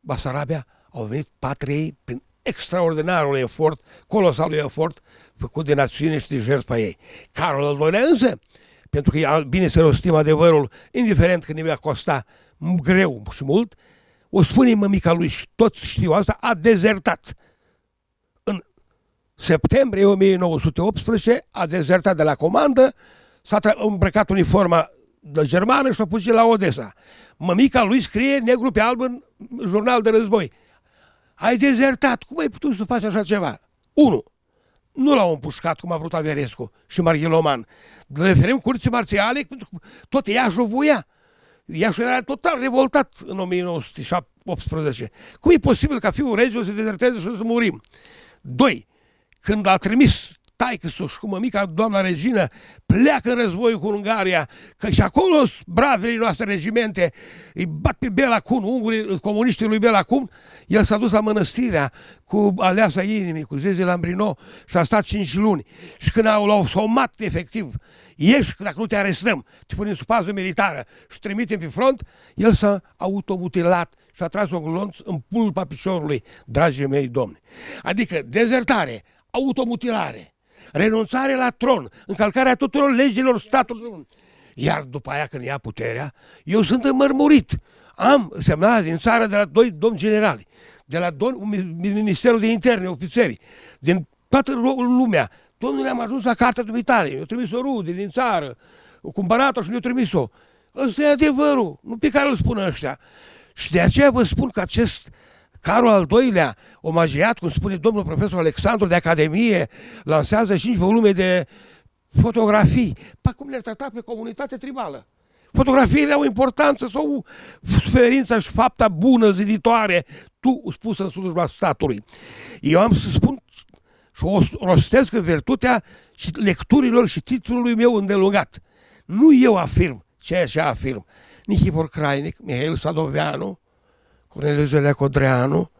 Basarabia au venit patriei prin extraordinarul efort, colosalul efort făcut de națiune și de jertfa ei. Carol al doilea însă, pentru că bine să rostim adevărul, indiferent că ne va costa greu și mult, o spune mămica lui și toți știu asta, a dezertat septembrie 1918 a dezertat de la comandă, s-a îmbrăcat uniforma de germană și s a pus și la Odessa. Mămica lui scrie negru pe alb în jurnal de război. Ai dezertat, cum ai putut să faci așa ceva? Unu, Nu l-au împușcat cum a vrut Averescu și Marghiloman. Referim curții marțiale pentru că tot Iașul voia. Iașul era total revoltat în 1918. Cum e posibil ca fiul regiului să dezerteze și să murim? Doi, când a trimis taică și cu mămica doamna regină pleacă în războiul cu Ungaria, că și acolo bravele noastre regimente îi bat pe Bela Kun, ungurii, comuniștii lui Bela Kun, el s-a dus la mănăstirea cu aleasa inimii, cu Zeze Lambrino și a stat cinci luni. Și când au, l-au somat efectiv, ieși dacă nu te arestăm, te punem sub pază militară și trimitem pe front, el s-a automutilat și a tras un glonț în pulpa piciorului, dragii mei domni. Adică dezertare, automutilare, renunțare la tron, încălcarea tuturor legilor statului. Iar după aia când ia puterea, eu sunt înmărmurit. Am semnat din țară de la doi domni generali, de la domn, Ministerul de Interne, ofițeri, din toată lumea. Domnule, am ajuns la cartea de mi-a trimis-o rude din țară, o cumpărat-o și mi-a trimis-o. Ăsta e adevărul, nu pe care îl spun ăștia. Și de aceea vă spun că acest uh, Carul al doilea, omagiat, cum spune domnul profesor Alexandru de Academie, lansează cinci volume de fotografii. Pa păi cum le a tratat pe comunitate tribală? Fotografiile au importanță sau suferința și fapta bună, ziditoare, tu spusă în slujba statului. Eu am să spun și o rostesc în virtutea și lecturilor și titlului meu îndelungat. Nu eu afirm ceea ce afirm. Nici Ipor Crainic, Mihail Sadoveanu, Corneliu Zelea Codreanu,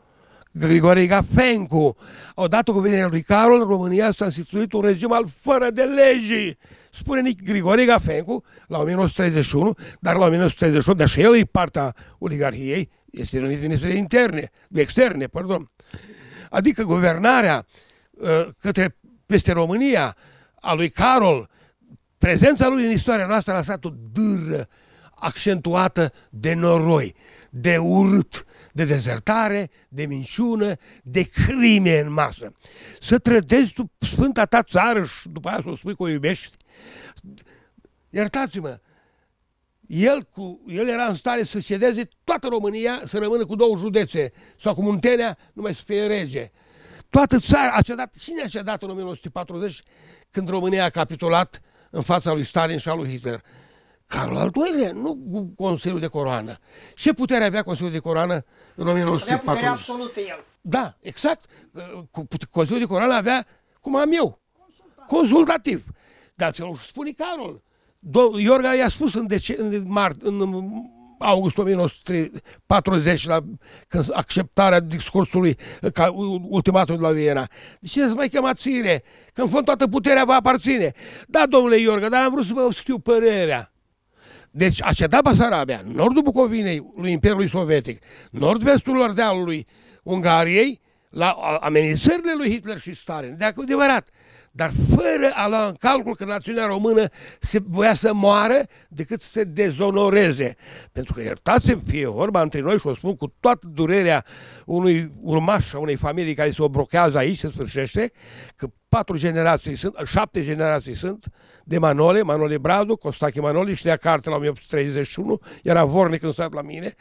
Grigore Gafencu. Odată cu venirea lui Carol, în România s-a instituit un regim al fără de legi. Spune Nic Grigore Gafencu la 1931, dar la 1938, dar și el e partea oligarhiei, este numit ministru de interne, de externe, pardon. Adică guvernarea ă, către peste România a lui Carol, prezența lui în istoria noastră a lăsat o dâră accentuată de noroi, de urât, de dezertare, de minciună, de crime în masă. Să trădezi tu sfânta ta țară și după aia să o spui că o iubești. Iertați-mă, el, cu, el era în stare să cedeze toată România, să rămână cu două județe sau cu Muntenea, numai să fie rege. Toată țara a cedat, cine a cedat în 1940 când România a capitulat în fața lui Stalin și a lui Hitler? Carol al II-lea, nu Consiliul de Coroană. Ce putere avea Consiliul de Coroană în 1940? Avea putere absolută el. Da, exact. Consiliul de Coroană avea, cum am eu, consultativ. consultativ. Dar ți-l spune Carol. Iorga i-a spus în, dece- în, mart, în august 1940, la, când acceptarea discursului ca ultimatul de la Viena. De ce să mai chemați ține? Că în fond toată puterea vă aparține. Da, domnule Iorga, dar am vrut să vă știu părerea. Deci a cedat Basarabia, nordul Bucovinei, lui Imperiului Sovietic, nord-vestul Ardealului Ungariei, la amenințările lui Hitler și Stalin, de adevărat, dar fără a lua în calcul că națiunea română se voia să moară decât să se dezonoreze. Pentru că iertați-mi, fie vorba între noi și o spun cu toată durerea unui urmaș a unei familii care se obrochează aici, se sfârșește, că patru generații sunt, șapte generații sunt, de Manole, Manole Bradu, Costache Manole, știa carte la 1831, era vornic în sat la mine,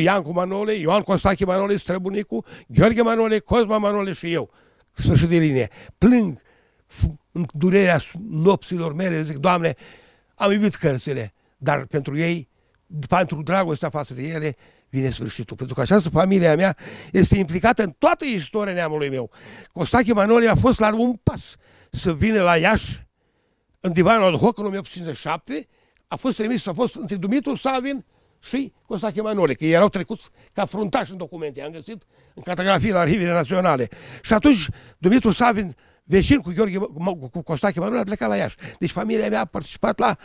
Ian cu Manole, Ioan Costache Manole, străbunicul, Gheorghe Manole, Cosma Manole și eu. Sfârșit de linie. Plâng în durerea nopților mele, zic, Doamne, am iubit cărțile, dar pentru ei, pentru dragostea față de ele, vine sfârșitul. Pentru că această familie a mea este implicată în toată istoria neamului meu. Costache Manole a fost la un pas să vină la Iași în divanul ad hoc în 1857, a fost trimis, a fost între Dumitru Savin și Costache Manole, că erau trecuți ca fruntași în documente, am găsit în cartografii la arhivele naționale. Și atunci Dumitru Savin veșin cu, Gheorghe, cu Costache Manole a plecat la Iași. Deci familia mea a participat la,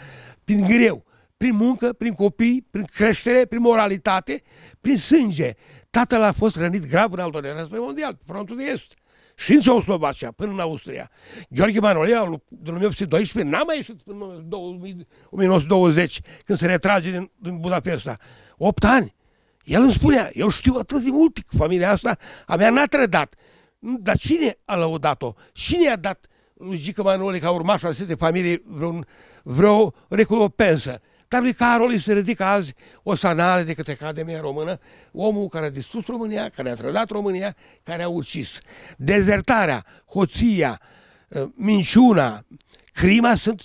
prin greu, prin muncă, prin copii, prin creștere, prin moralitate, prin sânge. Tatăl a fost rănit grav în al doilea război mondial, pe frontul de est. Și în Ceoslovacia, până în Austria. Gheorghe Manolea, din 1812, n-a mai ieșit până în 1920, când se retrage din, din Budapesta. 8 ani. El îmi spunea, eu știu atât de mult că familia asta a mea n-a trădat. Dar cine a lăudat-o? Cine a dat lui Gică Manole ca urmașul acestei familii vreo, vreo recompensă? Dar lui Carol se ridică azi o sanale de către Academia Română, omul care a distrus România, care a trădat România, care a ucis. Dezertarea, hoția, eh, minciuna, crima sunt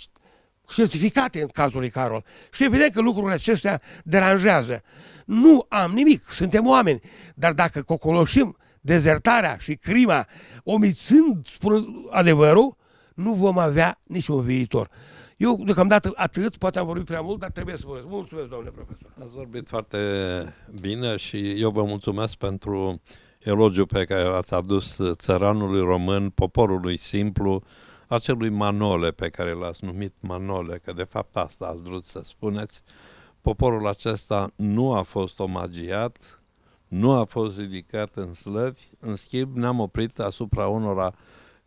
certificate în cazul lui Carol. Și evident că lucrurile acestea deranjează. Nu am nimic, suntem oameni, dar dacă cocoloșim dezertarea și crima, omițând adevărul, nu vom avea niciun viitor. Eu, deocamdată, atât, poate am vorbit prea mult, dar trebuie să vorbesc. Mulțumesc, domnule profesor. Ați vorbit foarte bine și eu vă mulțumesc pentru elogiu pe care l-ați adus țăranului român, poporului simplu, acelui Manole pe care l-ați numit Manole, că de fapt asta ați vrut să spuneți, poporul acesta nu a fost omagiat, nu a fost ridicat în slăvi, în schimb ne-am oprit asupra unora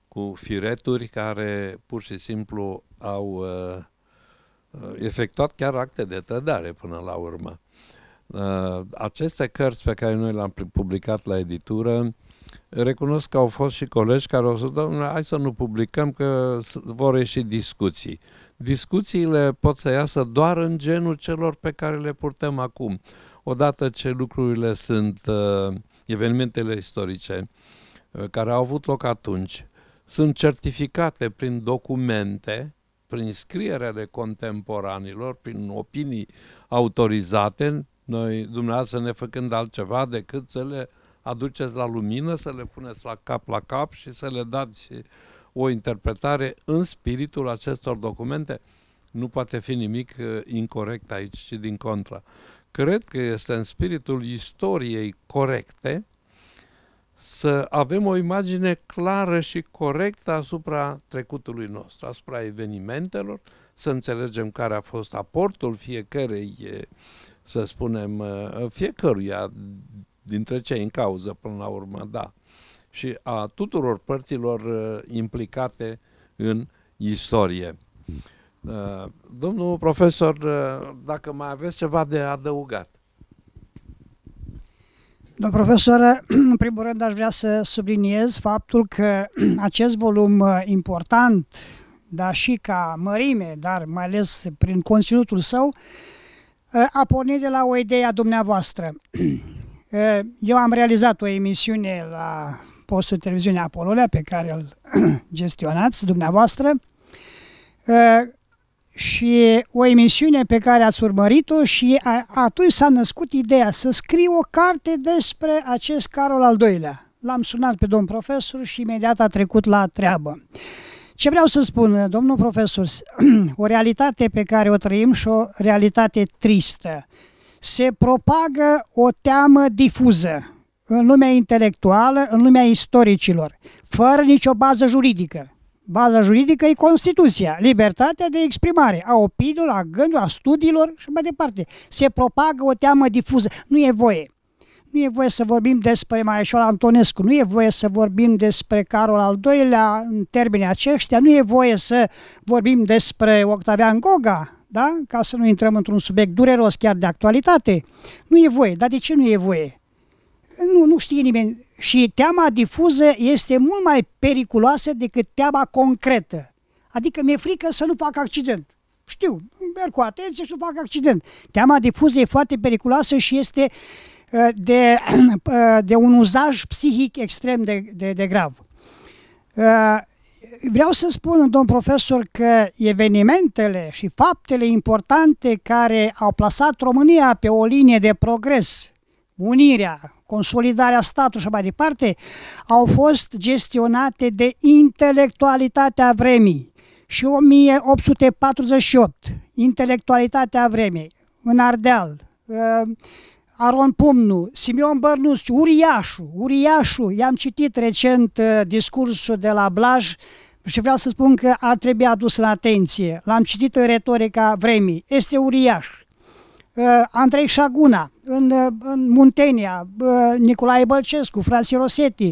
cu fireturi care pur și simplu au uh, uh, efectuat chiar acte de trădare până la urmă. Uh, aceste cărți pe care noi le-am publicat la editură, recunosc că au fost și colegi care au zis, domnule, hai să nu publicăm că vor ieși discuții. Discuțiile pot să iasă doar în genul celor pe care le purtăm acum. Odată ce lucrurile sunt uh, evenimentele istorice uh, care au avut loc atunci, sunt certificate prin documente prin de contemporanilor, prin opinii autorizate, noi, dumneavoastră, ne făcând altceva decât să le aduceți la lumină, să le puneți la cap la cap și să le dați o interpretare în spiritul acestor documente, nu poate fi nimic uh, incorrect aici, și din contra. Cred că este în spiritul istoriei corecte, să avem o imagine clară și corectă asupra trecutului nostru, asupra evenimentelor, să înțelegem care a fost aportul fiecărei, să spunem, fiecăruia dintre cei în cauză până la urmă, da, și a tuturor părților implicate în istorie. Domnul profesor, dacă mai aveți ceva de adăugat. Domnul profesor, în primul rând aș vrea să subliniez faptul că acest volum uh, important, dar și ca mărime, dar mai ales prin conținutul său, uh, a pornit de la o idee a dumneavoastră. Uh, eu am realizat o emisiune la postul televiziunea Apololea pe care îl gestionați dumneavoastră, și o emisiune pe care ați urmărit-o și atunci s-a născut ideea să scriu o carte despre acest Carol al doilea. L-am sunat pe domn profesor și imediat a trecut la treabă. Ce vreau să spun, domnul profesor, o realitate pe care o trăim și o realitate tristă. Se propagă o teamă difuză în lumea intelectuală, în lumea istoricilor, fără nicio bază juridică Baza juridică e Constituția, libertatea de exprimare a opiniilor, a gândurilor, a studiilor și mai departe. Se propagă o teamă difuză. Nu e voie. Nu e voie să vorbim despre Maieșoara Antonescu, nu e voie să vorbim despre Carol al doilea în termenii aceștia, nu e voie să vorbim despre Octavian Goga, da? ca să nu intrăm într-un subiect dureros chiar de actualitate. Nu e voie. Dar de ce nu e voie? Nu, nu știe nimeni și teama difuză este mult mai periculoasă decât teama concretă. Adică mi-e frică să nu fac accident. Știu, merg cu atenție și nu fac accident. Teama difuză e foarte periculoasă și este uh, de, uh, de un uzaj psihic extrem de, de, de grav. Uh, vreau să spun, domn profesor, că evenimentele și faptele importante care au plasat România pe o linie de progres, unirea, consolidarea statului și mai departe, au fost gestionate de intelectualitatea vremii. Și 1848, intelectualitatea vremii, în Ardeal, uh, Aron Pumnu, Simeon Bărnuț, Uriașu, Uriașu, i-am citit recent uh, discursul de la Blaj, și vreau să spun că ar trebui adus în atenție. L-am citit în retorica vremii. Este uriaș. Eh, Andrei Șaguna, în, eh, în Muntenia, eh, Nicolae Bălcescu, Franci Rosetti,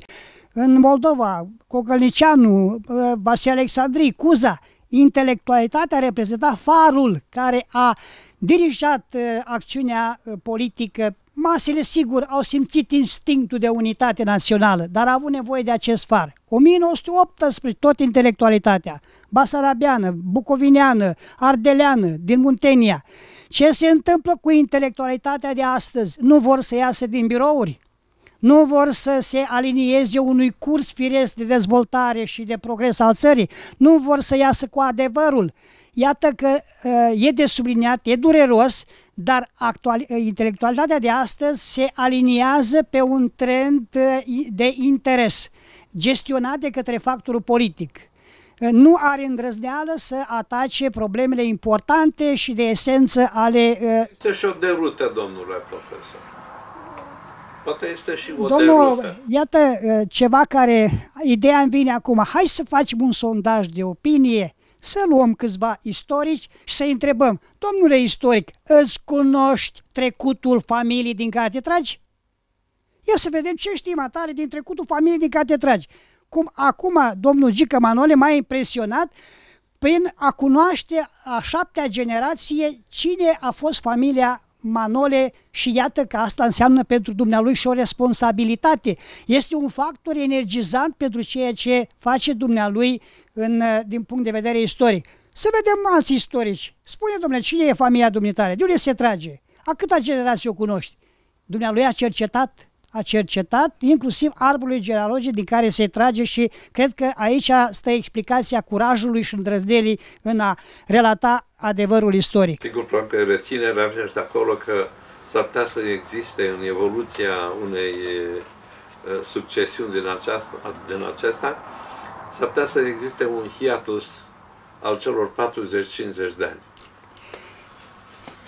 în Moldova, Cogălnicianu, Vasile Alexandrii, Cuza, intelectualitatea reprezenta farul care a dirijat acțiunea politică. Masele, sigur, au simțit instinctul de unitate națională, dar au avut nevoie de acest far. 1918, tot intelectualitatea, basarabiană, bucovineană, ardeleană, din Muntenia, ce se întâmplă cu intelectualitatea de astăzi? Nu vor să iasă din birouri? Nu vor să se alinieze unui curs firesc de dezvoltare și de progres al țării? Nu vor să iasă cu adevărul? Iată că uh, e de subliniat, e dureros, dar uh, intelectualitatea de astăzi se aliniază pe un trend uh, de interes gestionat de către factorul politic. Eh, nu are îndrăzneală să atace problemele importante și de esență ale... Eh, este și o derută, domnule profesor. Poate este și o Domnul, derută. iată eh, ceva care... Ideea îmi vine acum. Hai să facem un sondaj de opinie, să luăm câțiva istorici și să întrebăm. Domnule istoric, îți cunoști trecutul familiei din care te tragi? Ia să vedem ce știm atare din trecutul familiei din care te tragi cum acum domnul Gică Manole m-a impresionat prin a cunoaște a șaptea generație cine a fost familia Manole și iată că asta înseamnă pentru dumnealui și o responsabilitate. Este un factor energizant pentru ceea ce face dumnealui în, din punct de vedere istoric. Să vedem alți istorici. Spune, domnule, cine e familia dumneitare? De unde se trage? A câta generație o cunoști? Dumnealui a cercetat a cercetat, inclusiv arborul genealogic din care se trage și cred că aici stă explicația curajului și îndrăzdelii în a relata adevărul istoric. Sigur, că reținerea de acolo că s-ar putea să existe în evoluția unei succesiuni din aceasta, din aceasta s-ar putea să existe un hiatus al celor 40-50 de ani.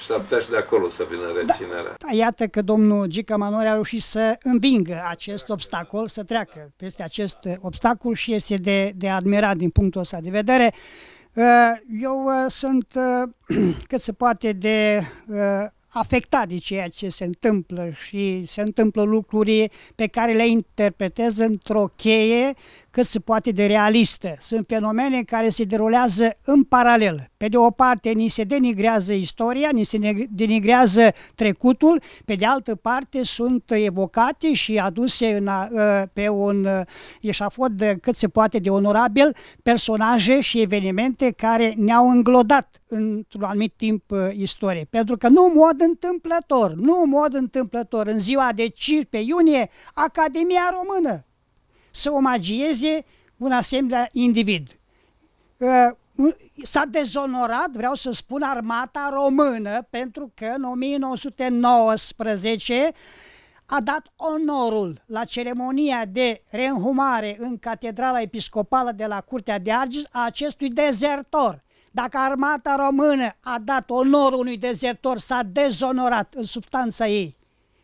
S-ar putea și de acolo să vină da. reținerea. Da. Iată că domnul Gica Manore a reușit să învingă acest obstacol, să treacă peste acest uh, obstacol și este de, de admirat din punctul ăsta de vedere. Uh, eu uh, sunt cât se poate de afectat de ceea ce se întâmplă și se întâmplă lucruri pe care le interpretez într-o cheie cât se poate de realistă. Sunt fenomene care se derulează în paralel. Pe de o parte, ni se denigrează istoria, ni se denigrează trecutul, pe de altă parte, sunt evocate și aduse în, ă, pe un ă, de, cât se poate de onorabil personaje și evenimente care ne-au înglodat într-un anumit timp ă, istorie. Pentru că nu în mod întâmplător, nu în mod întâmplător, în ziua de pe iunie, Academia Română să omagieze un asemenea individ. Ă, s-a dezonorat, vreau să spun, armata română pentru că în 1919 a dat onorul la ceremonia de reînhumare în Catedrala Episcopală de la Curtea de Argeș a acestui dezertor. Dacă armata română a dat onorul unui dezertor, s-a dezonorat în substanța ei.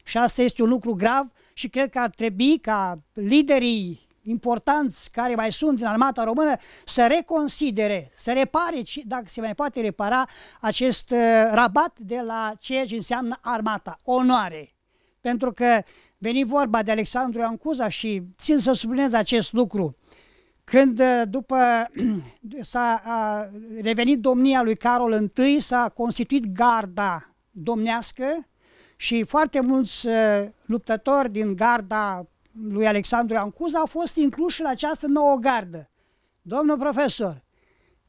Și asta este un lucru grav și cred că ar trebui ca liderii importanți care mai sunt din armata română să reconsidere, să repare, dacă se mai poate repara, acest uh, rabat de la ceea ce înseamnă armata, onoare. Pentru că veni vorba de Alexandru Iancuza și țin să sublinez acest lucru, când uh, după s-a revenit domnia lui Carol I, s-a constituit garda domnească, și foarte mulți uh, luptători din garda lui Alexandru Ancuza au fost incluși în această nouă gardă. Domnul profesor,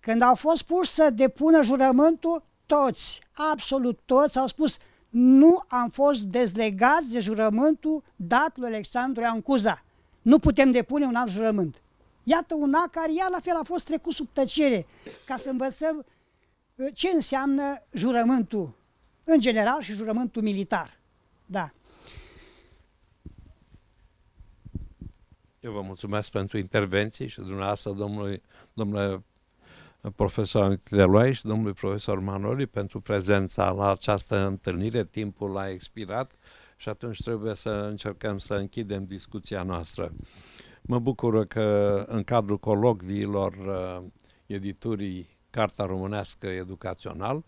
când au fost puși să depună jurământul, toți, absolut toți, au spus nu am fost dezlegați de jurământul dat lui Alexandru Ancuza. Nu putem depune un alt jurământ. Iată un act care ea la fel a fost trecut sub tăcere, ca să învățăm uh, ce înseamnă jurământul în general și jurământul militar. Da. Eu vă mulțumesc pentru intervenții și dumneavoastră, domnului, domnule profesor Antideloi și domnului profesor Manoli pentru prezența la această întâlnire. Timpul a expirat și atunci trebuie să încercăm să închidem discuția noastră. Mă bucur că în cadrul colocviilor uh, editurii Carta Românească Educațional,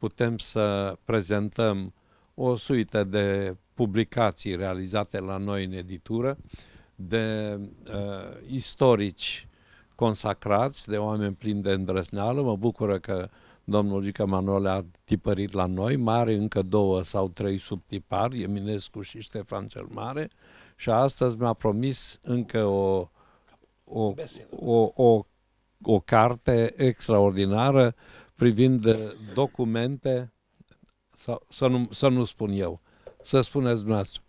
putem să prezentăm o suită de publicații realizate la noi în editură, de uh, istorici consacrați, de oameni plini de îndrăzneală. Mă bucură că domnul Gica Manole a tipărit la noi, mare încă două sau trei subtipari, Eminescu și Ștefan cel Mare, și astăzi mi-a promis încă o, o, o, o, o, o carte extraordinară uh, privind documente, sau, să, nu, să nu spun eu, să spuneți dumneavoastră.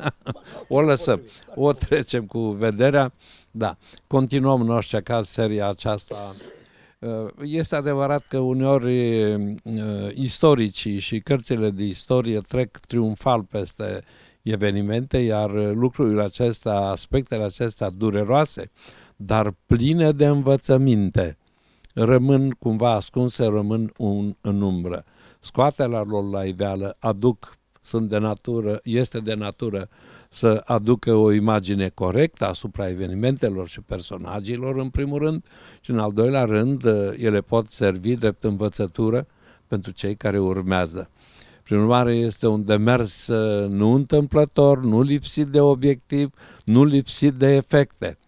o lăsăm, o trecem cu vederea. Da, continuăm în orice caz seria aceasta. Uh, este adevărat că uneori uh, istoricii și cărțile de istorie trec triumfal peste evenimente, iar lucrurile acestea, aspectele acestea dureroase, dar pline de învățăminte, rămân cumva ascunse, rămân un, în umbră. Scoate-la lor la iveală, aduc, sunt de natură, este de natură să aducă o imagine corectă asupra evenimentelor și personagilor, în primul rând, și în al doilea rând, ele pot servi drept învățătură pentru cei care urmează. Prin urmare, este un demers uh, nu întâmplător, nu lipsit de obiectiv, nu lipsit de efecte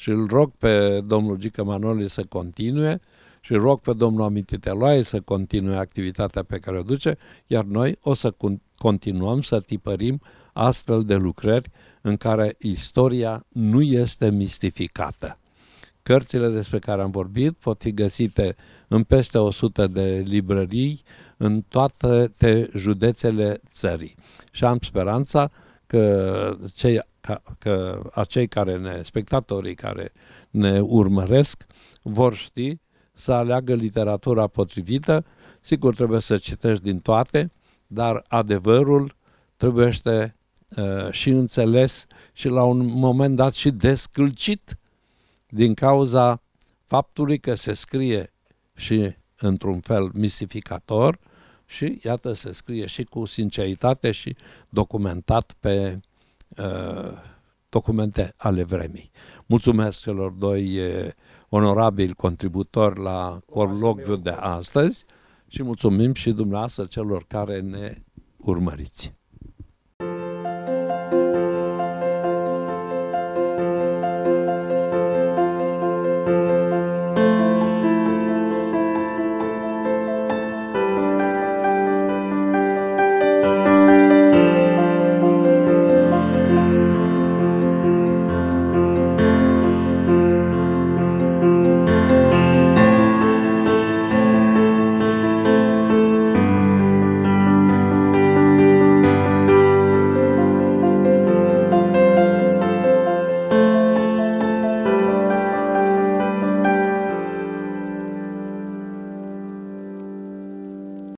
și îl rog pe domnul Gică Manoli să continue și rog pe domnul Amintiteloae să continue activitatea pe care o duce, iar noi o să continuăm să tipărim astfel de lucrări în care istoria nu este mistificată. Cărțile despre care am vorbit pot fi găsite în peste 100 de librării în toate județele țării. Și am speranța că cei ca, că acei care ne, spectatorii care ne urmăresc, vor ști să aleagă literatura potrivită. Sigur, trebuie să citești din toate, dar adevărul trebuie uh, ă, și înțeles și la un moment dat și descâlcit din cauza faptului că se scrie și într-un fel mistificator și, iată, se scrie și cu sinceritate și documentat pe Uh, documente ale vremii. Mulțumesc celor doi uh, onorabili contributori la colocviu de astăzi și mulțumim și dumneavoastră celor care ne urmăriți.